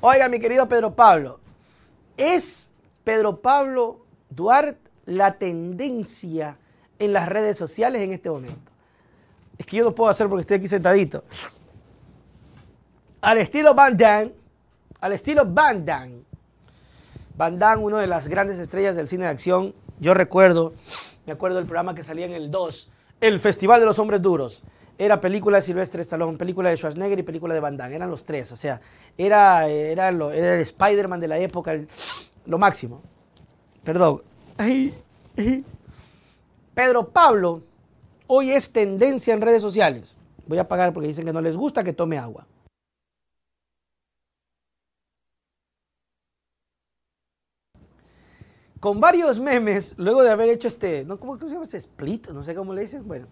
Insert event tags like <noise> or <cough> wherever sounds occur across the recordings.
Oiga, mi querido Pedro Pablo, ¿es Pedro Pablo Duarte la tendencia en las redes sociales en este momento? Es que yo no puedo hacer porque estoy aquí sentadito. Al estilo Van Damme, al estilo Van Damme. Van Damme, una de las grandes estrellas del cine de acción. Yo recuerdo, me acuerdo del programa que salía en el 2, el Festival de los Hombres Duros. Era película de Silvestre Stallone, película de Schwarzenegger y película de Van Damme. Eran los tres, o sea, era, era, lo, el Spider-Man de la época, lo máximo. Perdón. Pedro Pablo hoy es tendencia en redes sociales. Voy a apagar porque dicen que no les gusta que tome agua. con varios memes, luego de haber hecho este, ¿no? ¿Cómo, se llama ese split? No sé cómo le dicen. Bueno,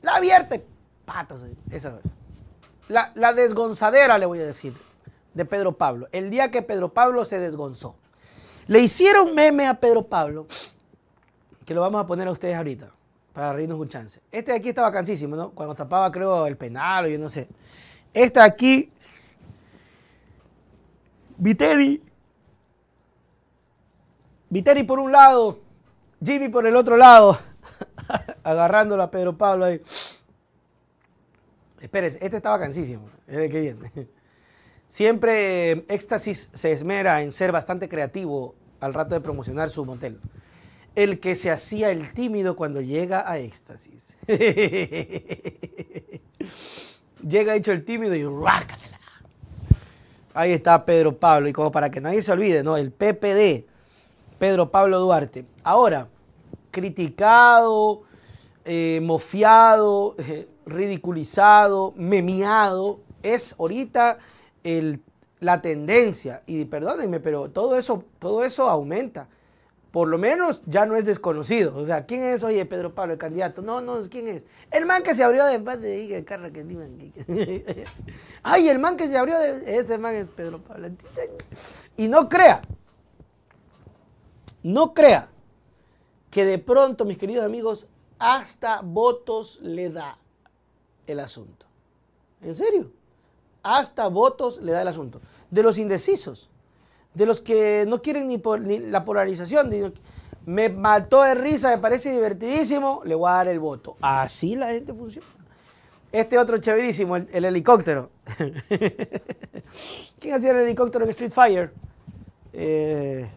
la abierta, patas, eh, esa La, la desgonzadera, le voy a decir, de Pedro Pablo. El día que Pedro Pablo se desgonzó. Le hicieron meme a Pedro Pablo, que lo vamos a poner a ustedes ahorita, para reírnos un chance. Este de aquí estaba cansísimo, ¿no? Cuando tapaba, creo, el penal o yo no sé. Este de aquí, Viteri Viteri por un lado, Jimmy por el otro lado, <laughs> agarrándola a Pedro Pablo ahí. Espérense, este estaba cansísimo, Siempre Éxtasis se esmera en ser bastante creativo al rato de promocionar su motel. El que se hacía el tímido cuando llega a Éxtasis. <laughs> llega hecho el tímido y ¡rácatela! Ahí está Pedro Pablo. Y como para que nadie se olvide, ¿no? El PPD, Pedro Pablo Duarte. Ahora, criticado, eh, mofiado, <laughs> ridiculizado, memeado, es ahorita la tendencia. Y perdónenme, pero todo eso, todo eso aumenta. Por lo menos ya no es desconocido. O sea, ¿quién es? Oye, Pedro Pablo, el candidato. No, no, ¿quién es? El man que se abrió de empate de Carra que <laughs> Ay, el man que se abrió de. Ese man es Pedro Pablo. Y no crea, no crea que de pronto, mis queridos amigos, hasta votos le da el asunto. ¿En serio? Hasta votos le da el asunto. De los indecisos, de los que no quieren ni, la polarización, me mató de risa, me parece divertidísimo, le voy a dar el voto. Así la gente funciona. Este otro chéverísimo, el, el helicóptero. <laughs> ¿Quién hacía el helicóptero en Street Fire? Eh,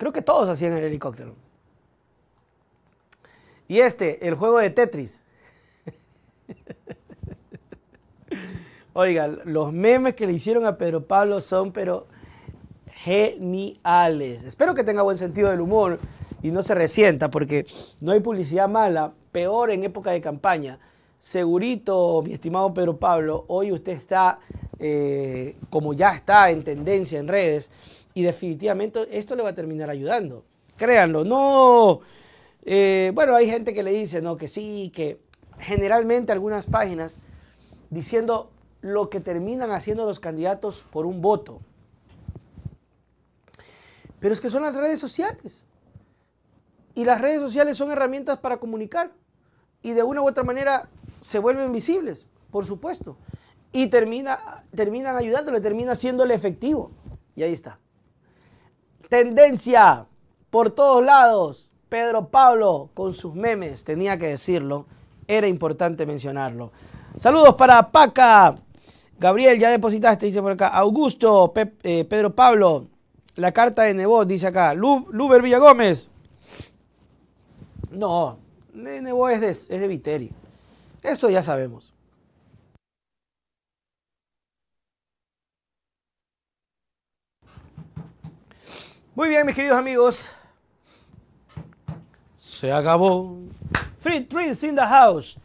Creo que todos hacían el helicóptero. Y este, el juego de Tetris. <laughs> Oigan, los memes que le hicieron a Pedro Pablo son pero geniales. Espero que tenga buen sentido del humor y no se resienta porque no hay publicidad mala, peor en época de campaña. Segurito, mi estimado Pedro Pablo, hoy usted está, eh, como ya está en tendencia en redes, y definitivamente esto le va a terminar ayudando. Créanlo, no. Eh, bueno, hay gente que le dice, no, que sí, que generalmente algunas páginas diciendo lo que terminan haciendo los candidatos por un voto. Pero es que son las redes sociales. Y las redes sociales son herramientas para comunicar. Y de una u otra manera se vuelven visibles, por supuesto. Y termina, terminan ayudándole, termina haciéndole efectivo. Y ahí está. Tendencia por todos lados. Pedro Pablo con sus memes, tenía que decirlo. Era importante mencionarlo. Saludos para Paca. Gabriel, ya depositaste, dice por acá. Augusto, eh, Pedro Pablo, la carta de Nebot, dice acá. Luber Luber Villagómez. No, Nebo es de, es de Viteri. Eso ya sabemos. Muy bien, mis queridos amigos. Se acabó. Free Trees in the House.